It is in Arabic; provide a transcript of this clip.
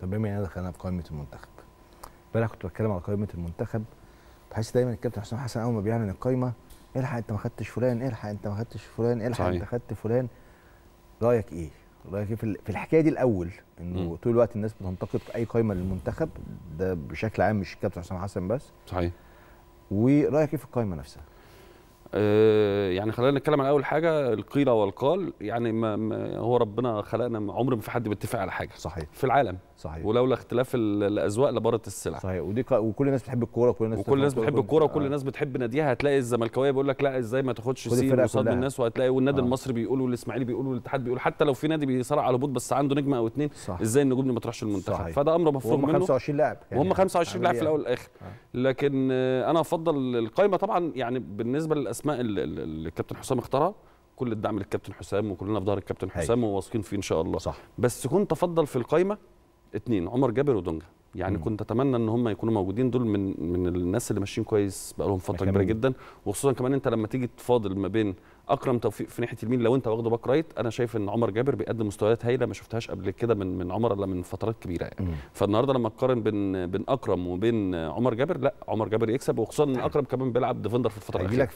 طب بما اننا دخلنا في قائمه المنتخب امبارح كنت بتكلم على قائمه المنتخب بحس دايما الكابتن حسام حسن اول ما بيعلن القائمه الحق انت ما خدتش فلان الحق انت ما خدتش فلان الحق انت خدت فلان رايك ايه؟ رايك ايه في الحكايه دي الاول انه طول الوقت الناس بتنتقد اي قائمه للمنتخب ده بشكل عام مش الكابتن حسام حسن بس صحيح ورايك ايه في القائمه نفسها؟ آه، يعني خلينا نتكلم عن اول حاجه القيل والقال يعني ما هو ربنا خلقنا عمر ما في حد بيتفق على حاجه صحيح في العالم صحيح ولولا اختلاف الاذواق لبارت السلع صحيح ودي وكل الناس بتحب الكوره وكل الناس وكل الناس بتحب الكوره وكل آه. الناس بتحب ناديها هتلاقي الزملكاويه بيقول لك لا ازاي ما تاخدش سين قصاد الناس وهتلاقي والنادي آه. المصري بيقولوا والاسماعيلي بيقولوا والاتحاد بيقول حتى لو في نادي بيصارع على بوت بس عنده نجمه او اتنين صح. ازاي النجوم دي ما تروحش المنتخب فده امر مفروغ منه 25 لاعب يعني وهم 25 لاعب في الاول والاخر آه. لكن انا افضل القايمه طبعا يعني بالنسبه الاسماء اللي الكابتن حسام اختارها كل الدعم للكابتن حسام وكلنا في ظهر الكابتن حسام وواثقين فيه ان شاء الله صح بس كنت افضل في القايمه اثنين عمر جابر ودونجا يعني مم. كنت اتمنى ان هم يكونوا موجودين دول من من الناس اللي ماشيين كويس بقى لهم فتره كبيره جدا وخصوصا كمان انت لما تيجي تفاضل ما بين اكرم توفيق في ناحيه اليمين لو انت واخده باك رايت انا شايف ان عمر جابر بيقدم مستويات هايله ما شفتهاش قبل كده من من عمر الا من فترات كبيره يعني فالنهارده لما تقارن بين بين اكرم وبين عمر جابر لا عمر جابر يكسب وخصوصا ان اكرم كمان بيلعب ديفندر في الفتره الاخيره